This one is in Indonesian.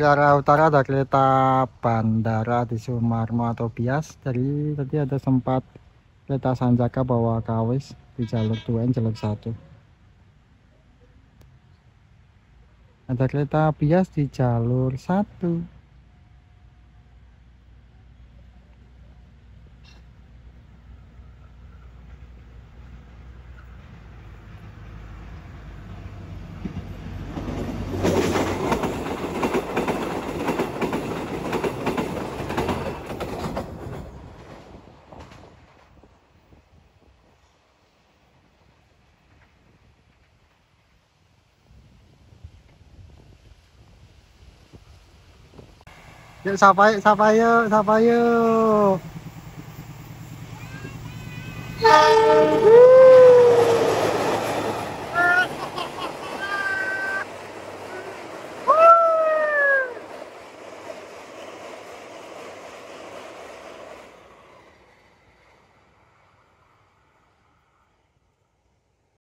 Di arah utara ada kereta bandara di Sumarmo atau Bias. jadi tadi ada sempat kereta Sanjaka bawa Kawis di jalur 2 n jalur 1. Ada kereta Bias di jalur 1. Yuk, sapa yuk, sapa yuk, sapa yuk.